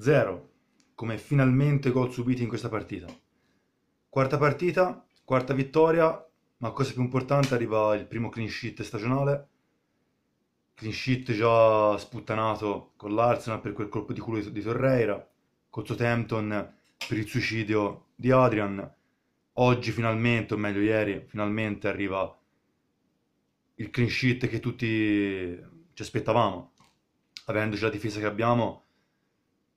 0, come finalmente gol subiti in questa partita. Quarta partita, quarta vittoria, ma cosa più importante arriva il primo clean sheet stagionale. Clean sheet già sputtanato con l'Arsenal per quel colpo di culo di Torreira, con Southampton per il suicidio di Adrian. Oggi finalmente, o meglio ieri, finalmente arriva il clean sheet che tutti ci aspettavamo. Avendo già la difesa che abbiamo,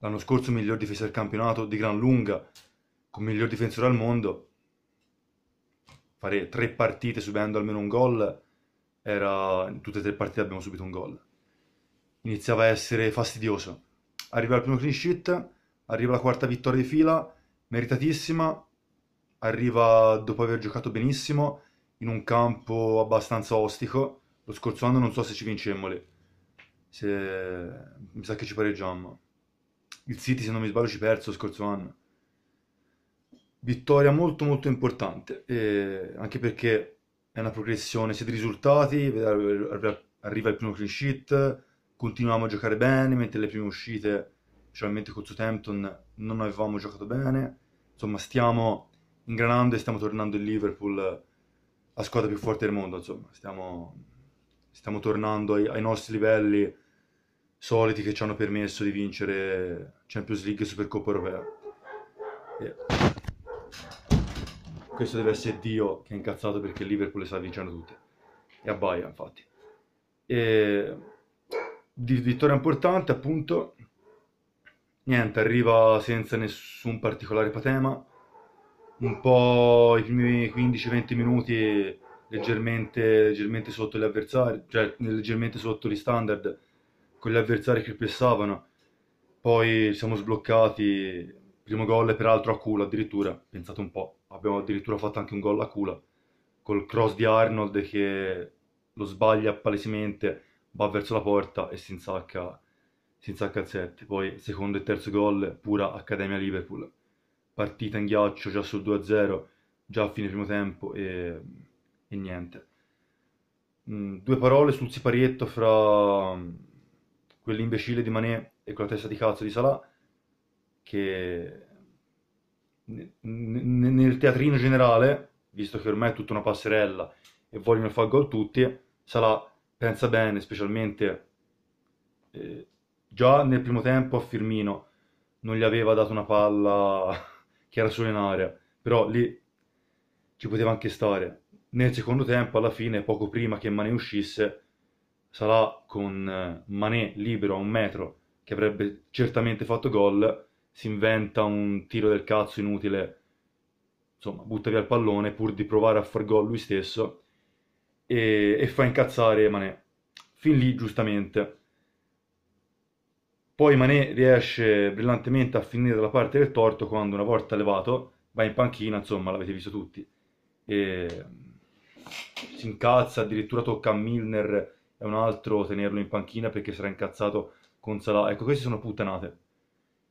l'anno scorso miglior difesa del campionato di gran lunga, con miglior difensore al mondo. Fare tre partite subendo almeno un gol, era... in tutte e tre partite abbiamo subito un gol. Iniziava a essere fastidioso. Arriva il primo clean sheet, arriva la quarta vittoria di fila, meritatissima, arriva dopo aver giocato benissimo in un campo abbastanza ostico. Lo scorso anno non so se ci vincemmo lì. Se... Mi sa che ci pareggiamo il City, se non mi sbaglio, ci perso scorso anno. Vittoria molto molto importante, eh, anche perché è una progressione sia di risultati, arriva il primo clean sheet, continuiamo a giocare bene, mentre le prime uscite, specialmente con Southampton, non avevamo giocato bene. Insomma, stiamo ingranando e stiamo tornando il Liverpool la squadra più forte del mondo, insomma, stiamo, stiamo tornando ai, ai nostri livelli soliti che ci hanno permesso di vincere Champions League e Supercoppa Europea. E questo deve essere Dio che è incazzato perché Liverpool le sta vincendo tutte. E a abbaia, infatti. E... vittoria importante, appunto. Niente, arriva senza nessun particolare patema. Un po' i primi 15-20 minuti leggermente, leggermente sotto gli avversari, cioè leggermente sotto gli standard con gli avversari che pressavano. Poi siamo sbloccati, primo gol peraltro a culo addirittura, pensate un po', abbiamo addirittura fatto anche un gol a culo, col cross di Arnold che lo sbaglia palesemente, va verso la porta e si insacca, si insacca a 7. Poi secondo e terzo gol, pura Accademia Liverpool, partita in ghiaccio già sul 2-0, già a fine primo tempo e, e niente. Mm, due parole sul siparietto fra quell'imbecille di Mané e quella testa di cazzo di Salah che nel teatrino generale, visto che ormai è tutta una passerella e vogliono far gol tutti, Salah pensa bene, specialmente eh, già nel primo tempo a Firmino non gli aveva dato una palla che era solo in area, però lì ci poteva anche stare. Nel secondo tempo, alla fine, poco prima che Mane uscisse, Salah con eh, Mané libero a un metro che avrebbe certamente fatto gol, si inventa un tiro del cazzo inutile, insomma butta via il pallone pur di provare a far gol lui stesso e, e fa incazzare Mané. Fin lì giustamente. Poi Mané riesce brillantemente a finire dalla parte del torto quando una volta levato va in panchina, insomma l'avete visto tutti. E si incazza, addirittura tocca a Milner è un altro tenerlo in panchina perché sarà incazzato con Salah. Ecco, queste sono puttanate.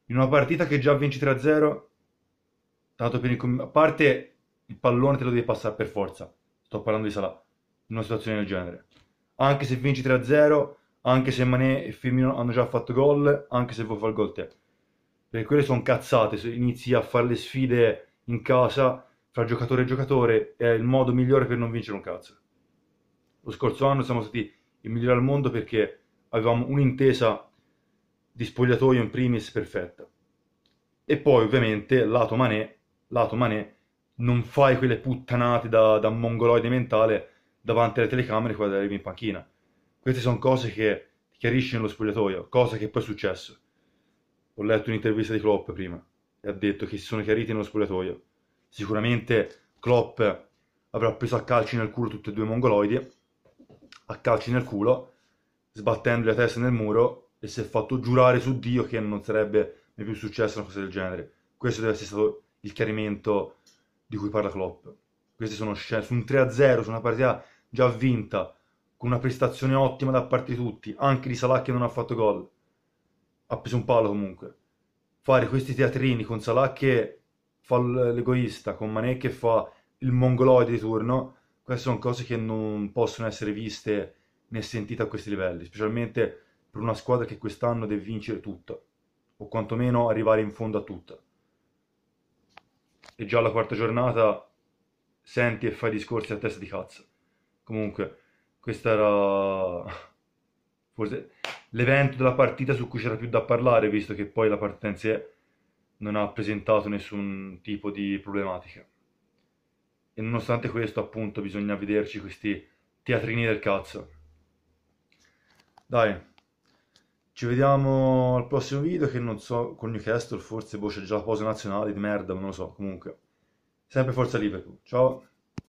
In una partita che già vinci 3-0, tanto per il com- a parte il pallone te lo devi passare per forza. Sto parlando di Salah, in una situazione del genere. Anche se vinci 3-0, anche se Mané e Firmino hanno già fatto gol, anche se vuoi fare gol te. Perché quelle sono cazzate, se inizi a fare le sfide in casa fra giocatore e giocatore è il modo migliore per non vincere un cazzo. Lo scorso anno siamo stati il migliore al mondo perché avevamo un'intesa di spogliatoio in primis perfetta. E poi ovviamente lato Manè, lato Mané non fai quelle puttanate da, da mongoloide mentale davanti alle telecamere quando arrivi in panchina. Queste sono cose che chiarisci nello spogliatoio, cosa che poi è successo. Ho letto un'intervista di Klopp prima e ha detto che si sono chiariti nello spogliatoio. Sicuramente Klopp avrà preso a calci nel culo tutti e due i mongoloidi a calci nel culo, sbattendo la testa nel muro e si è fatto giurare su Dio che non sarebbe mai più successo una cosa del genere. Questo deve essere stato il chiarimento di cui parla Klopp. Queste sono scene su un 3-0, su una partita già vinta, con una prestazione ottima da parte di tutti, anche di Salah che non ha fatto gol. Ha preso un palo comunque. Fare questi teatrini con Salah che fa l'egoista, con Mané che fa il mongoloide di turno, queste sono cose che non possono essere viste né sentite a questi livelli, specialmente per una squadra che quest'anno deve vincere tutta, o quantomeno arrivare in fondo a tutta. E già alla quarta giornata senti e fai discorsi a testa di cazzo. Comunque, questo era forse l'evento della partita su cui c'era più da parlare, visto che poi la partenza non ha presentato nessun tipo di problematica e nonostante questo appunto bisogna vederci questi teatrini del cazzo. Dai, ci vediamo al prossimo video che non so, con Newcastle forse boh, c'è già la pausa nazionale di merda, non lo so, comunque. Sempre forza Liverpool, ciao!